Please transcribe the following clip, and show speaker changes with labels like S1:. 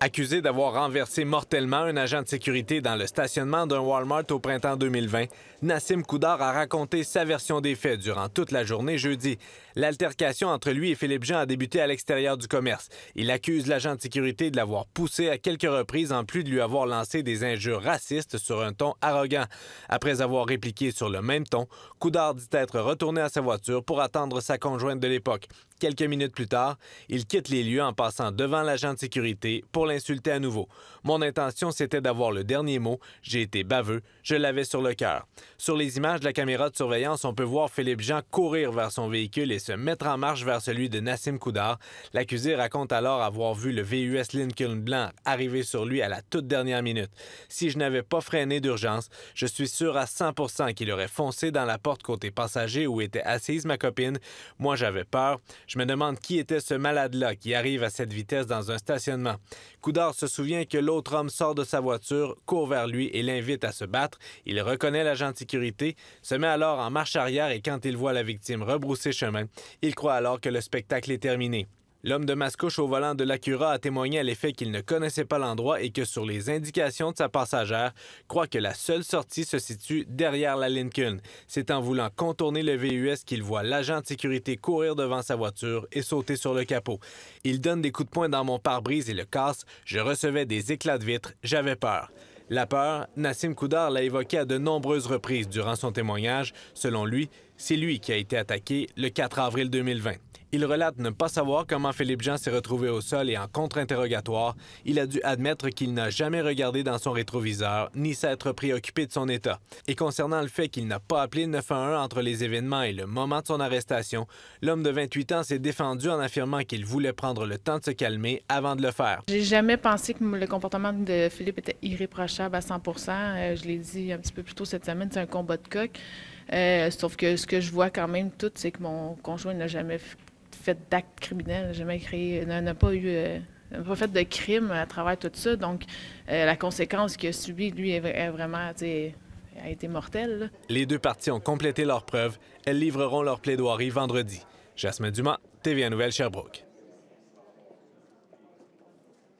S1: Accusé d'avoir renversé mortellement un agent de sécurité dans le stationnement d'un Walmart au printemps 2020, Nassim Koudar a raconté sa version des faits durant toute la journée jeudi. L'altercation entre lui et Philippe Jean a débuté à l'extérieur du commerce. Il accuse l'agent de sécurité de l'avoir poussé à quelques reprises en plus de lui avoir lancé des injures racistes sur un ton arrogant. Après avoir répliqué sur le même ton, Koudar dit être retourné à sa voiture pour attendre sa conjointe de l'époque. Quelques minutes plus tard, il quitte les lieux en passant devant l'agent de sécurité pour l'insulter à nouveau. Mon intention, c'était d'avoir le dernier mot. J'ai été baveux. Je l'avais sur le cœur. Sur les images de la caméra de surveillance, on peut voir Philippe Jean courir vers son véhicule et se mettre en marche vers celui de Nassim Koudar. L'accusé raconte alors avoir vu le VUS Lincoln blanc arriver sur lui à la toute dernière minute. Si je n'avais pas freiné d'urgence, je suis sûr à 100 qu'il aurait foncé dans la porte côté passager où était assise ma copine. Moi, j'avais peur. Je me demande qui était ce malade-là qui arrive à cette vitesse dans un stationnement. Coudard se souvient que l'autre homme sort de sa voiture, court vers lui et l'invite à se battre. Il reconnaît l'agent de sécurité, se met alors en marche arrière et quand il voit la victime rebrousser chemin, il croit alors que le spectacle est terminé. L'homme de Mascouche au volant de l'Acura a témoigné à l'effet qu'il ne connaissait pas l'endroit et que sur les indications de sa passagère, croit que la seule sortie se situe derrière la Lincoln. C'est en voulant contourner le VUS qu'il voit l'agent de sécurité courir devant sa voiture et sauter sur le capot. Il donne des coups de poing dans mon pare-brise et le casse. Je recevais des éclats de vitre. J'avais peur. La peur, Nassim Koudar l'a évoqué à de nombreuses reprises durant son témoignage. Selon lui, c'est lui qui a été attaqué le 4 avril 2020. Il relate ne pas savoir comment Philippe Jean s'est retrouvé au sol et en contre-interrogatoire, il a dû admettre qu'il n'a jamais regardé dans son rétroviseur ni s'être préoccupé de son état. Et concernant le fait qu'il n'a pas appelé 911 entre les événements et le moment de son arrestation, l'homme de 28 ans s'est défendu en affirmant qu'il voulait prendre le temps de se calmer avant de le faire. J'ai
S2: jamais pensé que le comportement de Philippe était irréprochable à 100 euh, Je l'ai dit un petit peu plus tôt cette semaine, c'est un combat de coq. Euh, sauf que ce que je vois quand même tout, c'est que mon conjoint n'a jamais fait d'acte criminel, n'a jamais créé, n'a pas eu euh, fait de crime à travers tout ça. Donc, euh, la conséquence qu'il a subie, lui, est, vraiment, a été mortelle.
S1: Les deux parties ont complété leurs preuves. Elles livreront leur plaidoirie vendredi. Jasmine Dumas, TVA Nouvelle, Sherbrooke.